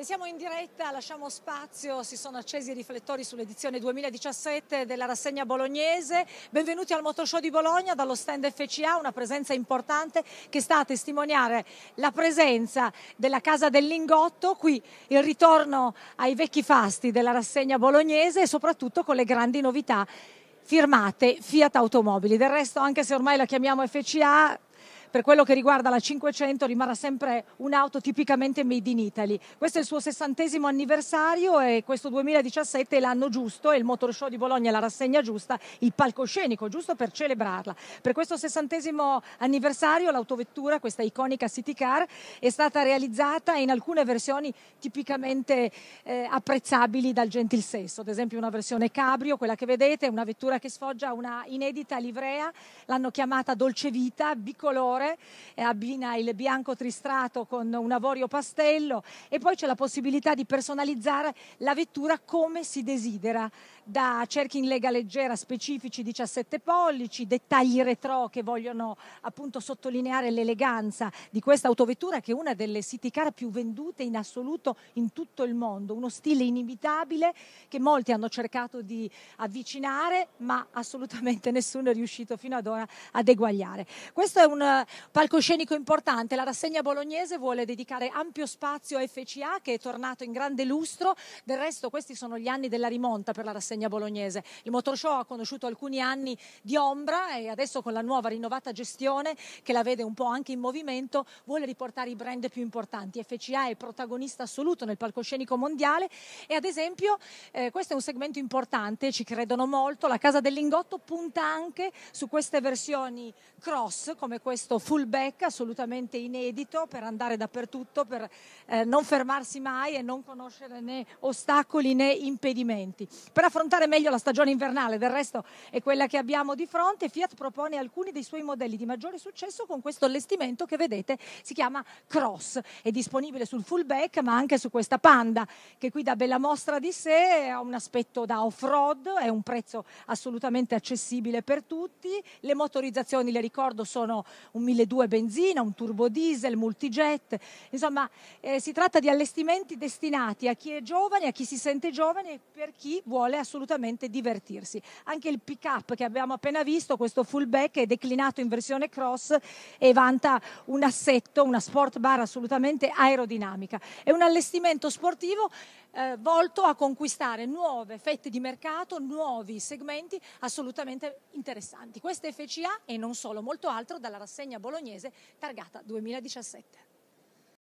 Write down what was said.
E siamo in diretta, lasciamo spazio, si sono accesi i riflettori sull'edizione 2017 della rassegna bolognese. Benvenuti al Motoshow di Bologna dallo stand FCA, una presenza importante che sta a testimoniare la presenza della Casa del Lingotto, qui il ritorno ai vecchi fasti della rassegna bolognese e soprattutto con le grandi novità firmate Fiat Automobili. Del resto, anche se ormai la chiamiamo FCA, per quello che riguarda la 500 rimarrà sempre un'auto tipicamente made in Italy. Questo è il suo sessantesimo anniversario e questo 2017 è l'anno giusto, è il Motor Show di Bologna la rassegna giusta, il palcoscenico giusto per celebrarla. Per questo sessantesimo anniversario l'autovettura, questa iconica City Car, è stata realizzata in alcune versioni tipicamente eh, apprezzabili dal gentil sesso, ad esempio una versione cabrio, quella che vedete, è una vettura che sfoggia una inedita livrea, l'hanno chiamata Dolce Vita, bicolore colore, eh, abbina il bianco tristrato con un avorio pastello e poi c'è la possibilità di personalizzare la vettura come si desidera, da cerchi in lega leggera specifici 17 pollici, dettagli retro che vogliono appunto sottolineare l'eleganza di questa autovettura che è una delle city car più vendute in assoluto in tutto il mondo, uno stile inimitabile che molti hanno cercato di avvicinare ma assolutamente nessuno è riuscito fino ad ora ad eguagliare. Questo è un palcoscenico importante. La rassegna bolognese vuole dedicare ampio spazio a FCA che è tornato in grande lustro. Del resto questi sono gli anni della rimonta per la rassegna bolognese. Il Motor Show ha conosciuto alcuni anni di ombra e adesso con la nuova rinnovata gestione che la vede un po' anche in movimento vuole riportare i brand più importanti. FCA è protagonista assoluto nel palcoscenico mondiale e ad esempio eh, questo è un segmento importante, ci credono molto, la Casa del Lingotto punta anche su queste versioni cross come questo fullback assolutamente inedito per andare dappertutto, per eh, non fermarsi mai e non conoscere né ostacoli né impedimenti. Per affrontare meglio la stagione invernale, del resto è quella che abbiamo di fronte, Fiat propone alcuni dei suoi modelli di maggiore successo con questo allestimento che vedete si chiama Cross. È disponibile sul fullback ma anche su questa Panda che qui dà bella mostra di sé, ha un aspetto da off-road, è un prezzo assolutamente accessibile per tutti. Le motorizzazioni, le ricordo, sono un 1.200 benzina, un turbo diesel, multijet. Insomma, eh, si tratta di allestimenti destinati a chi è giovane, a chi si sente giovane e per chi vuole assolutamente divertirsi. Anche il pick-up che abbiamo appena visto, questo fullback, è declinato in versione cross e vanta un assetto, una sport bar assolutamente aerodinamica. È un allestimento sportivo eh, volto a conquistare nuove fette di mercato, nuovi segmenti assolutamente interessanti. Questa è FCA e non solo, molto altro dalla rassegna bolognese targata 2017.